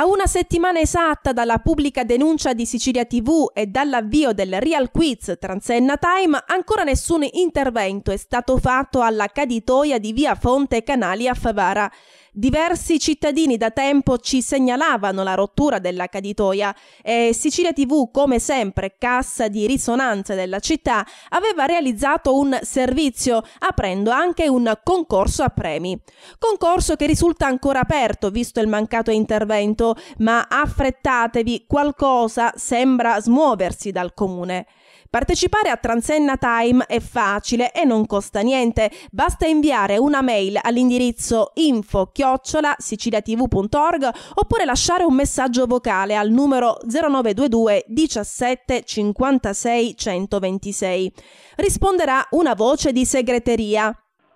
A una settimana esatta dalla pubblica denuncia di Sicilia TV e dall'avvio del Real Quiz Transenna Time, ancora nessun intervento è stato fatto alla caditoia di via Fonte Canali a Favara. Diversi cittadini da tempo ci segnalavano la rottura della caditoia e Sicilia TV, come sempre cassa di risonanza della città, aveva realizzato un servizio aprendo anche un concorso a premi. Concorso che risulta ancora aperto visto il mancato intervento, ma affrettatevi, qualcosa sembra smuoversi dal comune. Partecipare a Transenna Time è facile e non costa niente, basta inviare una mail all'indirizzo info chiocciola siciliatv.org oppure lasciare un messaggio vocale al numero 0922 17 56 126. Risponderà una voce di segreteria.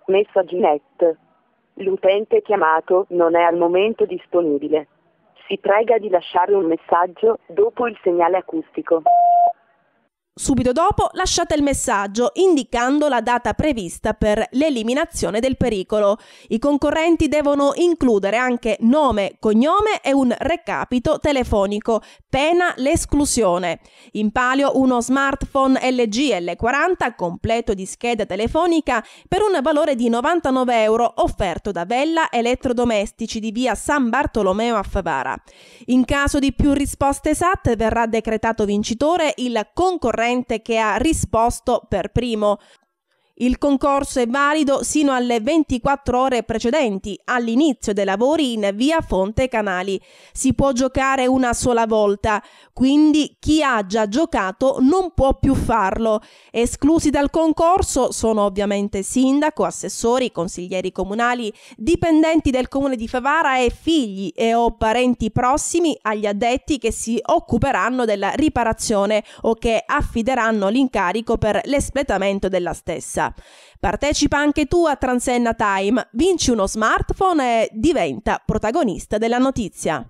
Messagginette. L'utente chiamato non è al momento disponibile. Si prega di lasciare un messaggio dopo il segnale acustico. Subito dopo lasciate il messaggio indicando la data prevista per l'eliminazione del pericolo. I concorrenti devono includere anche nome, cognome e un recapito telefonico, pena l'esclusione. In palio uno smartphone LG L40 completo di scheda telefonica per un valore di 99 euro offerto da Vella Elettrodomestici di via San Bartolomeo a Favara. In caso di più risposte esatte verrà decretato vincitore il concorrente concorrente che ha risposto per primo. Il concorso è valido sino alle 24 ore precedenti all'inizio dei lavori in via Fonte Canali. Si può giocare una sola volta, quindi chi ha già giocato non può più farlo. Esclusi dal concorso sono ovviamente sindaco, assessori, consiglieri comunali, dipendenti del comune di Favara e figli e o parenti prossimi agli addetti che si occuperanno della riparazione o che affideranno l'incarico per l'espletamento della stessa vita. Partecipa anche tu a Transenna Time, vinci uno smartphone e diventa protagonista della notizia.